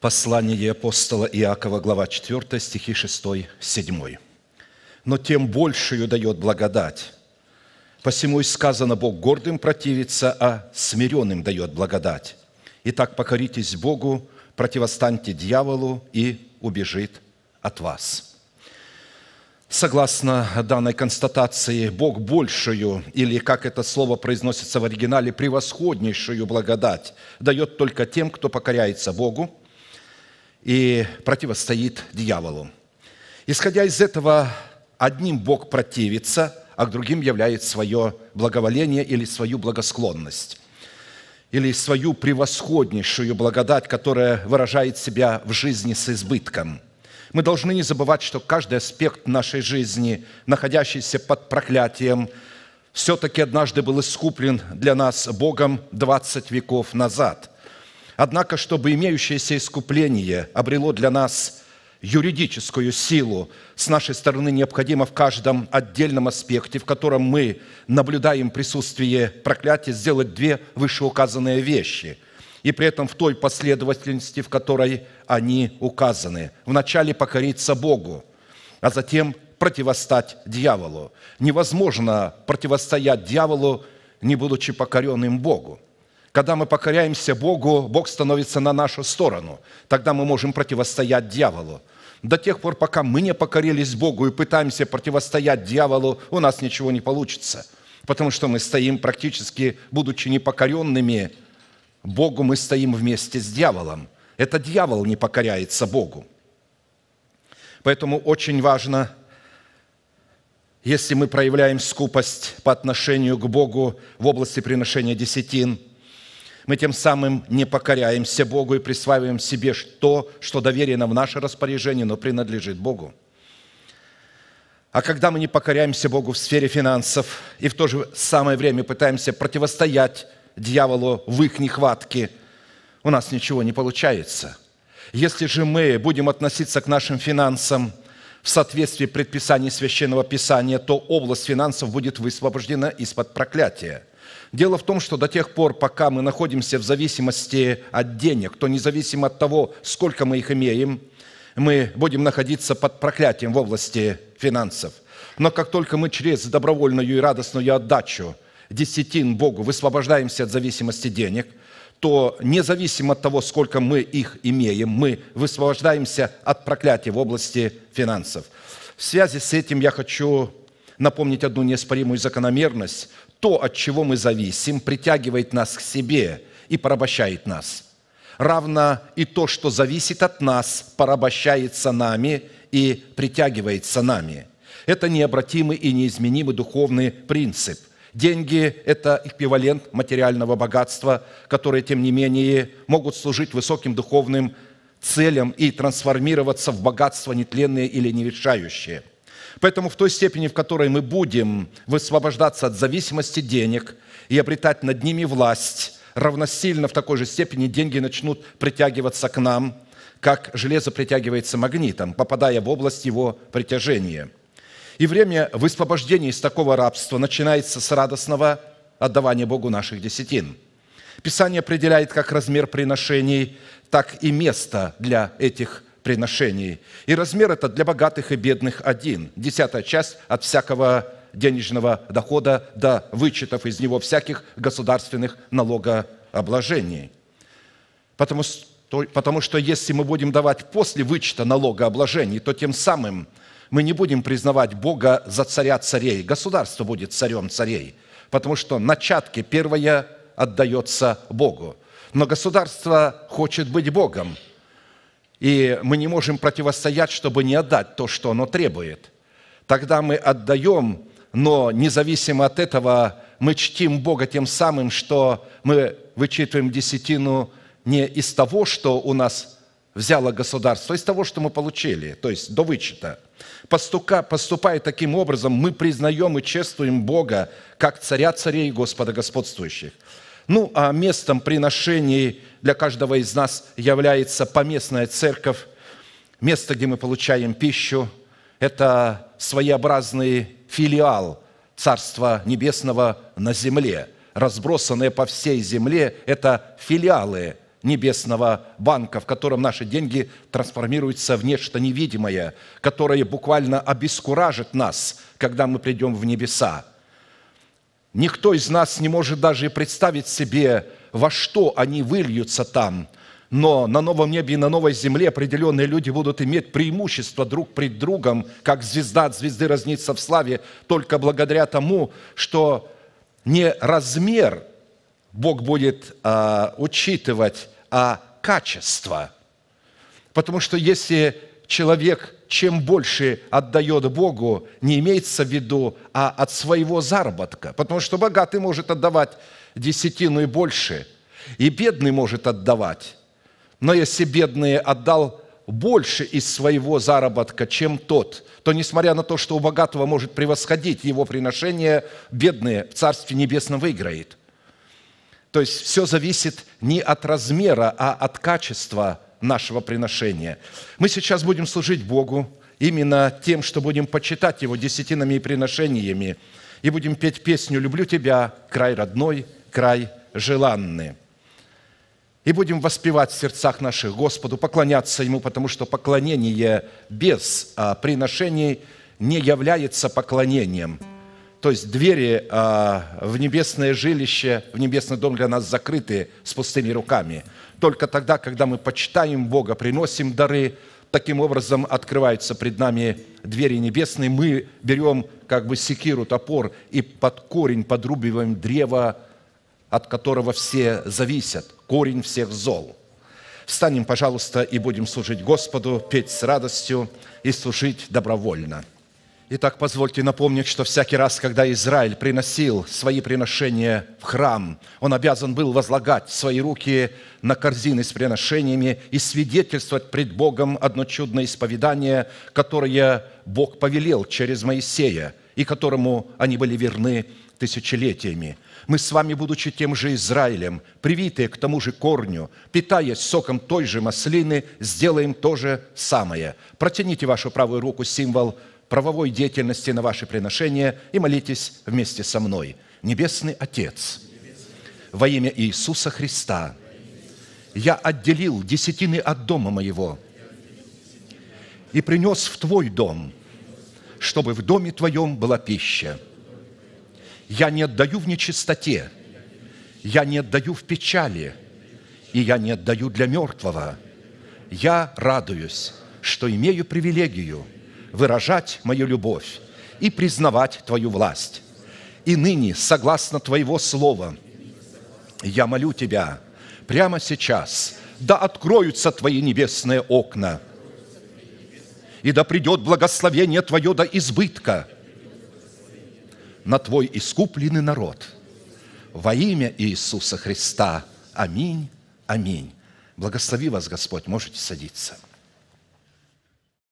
Послание апостола Иакова, глава 4, стихи 6, 7. «Но тем большую дает благодать. Посему и сказано, Бог гордым противится, а смиренным дает благодать. Итак, покоритесь Богу, противостаньте дьяволу, и убежит от вас». Согласно данной констатации, Бог большую, или, как это слово произносится в оригинале, превосходнейшую благодать дает только тем, кто покоряется Богу, и противостоит дьяволу. Исходя из этого, одним Бог противится, а к другим являет свое благоволение или свою благосклонность или свою превосходнейшую благодать, которая выражает себя в жизни с избытком. Мы должны не забывать, что каждый аспект нашей жизни, находящийся под проклятием, все-таки однажды был искуплен для нас Богом 20 веков назад – Однако, чтобы имеющееся искупление обрело для нас юридическую силу, с нашей стороны необходимо в каждом отдельном аспекте, в котором мы наблюдаем присутствие проклятия, сделать две вышеуказанные вещи – и при этом в той последовательности, в которой они указаны. Вначале покориться Богу, а затем противостать дьяволу. Невозможно противостоять дьяволу, не будучи покоренным Богу. Когда мы покоряемся Богу, Бог становится на нашу сторону. Тогда мы можем противостоять дьяволу. До тех пор, пока мы не покорились Богу и пытаемся противостоять дьяволу, у нас ничего не получится. Потому что мы стоим практически, будучи непокоренными Богу, мы стоим вместе с дьяволом. Это дьявол не покоряется Богу. Поэтому очень важно, если мы проявляем скупость по отношению к Богу в области приношения десятин – мы тем самым не покоряемся Богу и присваиваем себе то, что доверено в наше распоряжение, но принадлежит Богу. А когда мы не покоряемся Богу в сфере финансов и в то же самое время пытаемся противостоять дьяволу в их нехватке, у нас ничего не получается. Если же мы будем относиться к нашим финансам в соответствии предписаний Священного Писания, то область финансов будет высвобождена из-под проклятия – Дело в том, что до тех пор, пока мы находимся в зависимости от денег, то независимо от того, сколько мы их имеем, мы будем находиться под проклятием в области финансов. Но как только мы через добровольную и радостную отдачу десятин Богу высвобождаемся от зависимости денег, то независимо от того, сколько мы их имеем, мы высвобождаемся от проклятия в области финансов. В связи с этим я хочу напомнить одну неоспоримую закономерность. То, от чего мы зависим, притягивает нас к себе и порабощает нас. Равно и то, что зависит от нас, порабощается нами и притягивается нами. Это необратимый и неизменимый духовный принцип – Деньги – это эквивалент материального богатства, которые, тем не менее, могут служить высоким духовным целям и трансформироваться в богатство нетленное или нерешающее – Поэтому в той степени, в которой мы будем высвобождаться от зависимости денег и обретать над ними власть, равносильно в такой же степени деньги начнут притягиваться к нам, как железо притягивается магнитом, попадая в область его притяжения. И время высвобождения из такого рабства начинается с радостного отдавания Богу наших десятин. Писание определяет как размер приношений, так и место для этих приношений. И размер этот для богатых и бедных один, десятая часть от всякого денежного дохода до вычетов из него всяких государственных налогообложений. Потому, потому что если мы будем давать после вычета налогообложений, то тем самым мы не будем признавать Бога за царя царей. Государство будет царем царей, потому что начатки первое отдается Богу. Но государство хочет быть Богом – и мы не можем противостоять, чтобы не отдать то, что оно требует. Тогда мы отдаем, но независимо от этого мы чтим Бога тем самым, что мы вычитываем десятину не из того, что у нас взяло государство, а из того, что мы получили, то есть до вычета. Постука, поступая таким образом, мы признаем и чествуем Бога как Царя царей и Господа господствующих. Ну, а местом приношений для каждого из нас является поместная церковь, место, где мы получаем пищу. Это своеобразный филиал Царства Небесного на земле. Разбросанные по всей земле – это филиалы небесного банка, в котором наши деньги трансформируются в нечто невидимое, которое буквально обескуражит нас, когда мы придем в небеса. Никто из нас не может даже и представить себе, во что они выльются там. Но на новом небе и на новой земле определенные люди будут иметь преимущество друг пред другом, как звезда от звезды разнится в славе, только благодаря тому, что не размер Бог будет а, учитывать, а качество. Потому что если человек чем больше отдает Богу, не имеется в виду, а от своего заработка. Потому что богатый может отдавать десятину и больше, и бедный может отдавать. Но если бедный отдал больше из своего заработка, чем тот, то, несмотря на то, что у богатого может превосходить его приношение, бедный в Царстве Небесном выиграет. То есть все зависит не от размера, а от качества – нашего приношения. Мы сейчас будем служить Богу именно тем, что будем почитать Его десятинами и приношениями, и будем петь песню «Люблю тебя, край родной, край желанный». И будем воспевать в сердцах наших Господу, поклоняться Ему, потому что поклонение без а, приношений не является поклонением – то есть двери а, в небесное жилище, в небесный дом для нас закрыты с пустыми руками. Только тогда, когда мы почитаем Бога, приносим дары, таким образом открываются пред нами двери небесные, мы берем как бы секиру, топор и под корень подрубиваем древо, от которого все зависят, корень всех зол. Встанем, пожалуйста, и будем служить Господу, петь с радостью и служить добровольно – Итак, позвольте напомнить, что всякий раз, когда Израиль приносил свои приношения в храм, он обязан был возлагать свои руки на корзины с приношениями и свидетельствовать пред Богом одно чудное исповедание, которое Бог повелел через Моисея, и которому они были верны тысячелетиями. Мы с вами, будучи тем же Израилем, привитые к тому же корню, питаясь соком той же маслины, сделаем то же самое. Протяните вашу правую руку, символ – правовой деятельности на ваши приношения и молитесь вместе со мной. Небесный Отец, во имя Иисуса Христа, я отделил десятины от дома моего и принес в Твой дом, чтобы в доме Твоем была пища. Я не отдаю в нечистоте, я не отдаю в печали, и я не отдаю для мертвого. Я радуюсь, что имею привилегию – выражать мою любовь и признавать Твою власть. И ныне, согласно Твоего слова, я молю Тебя прямо сейчас, да откроются Твои небесные окна, и да придет благословение Твое до избытка на Твой искупленный народ. Во имя Иисуса Христа. Аминь. Аминь. Благослови вас, Господь. Можете садиться.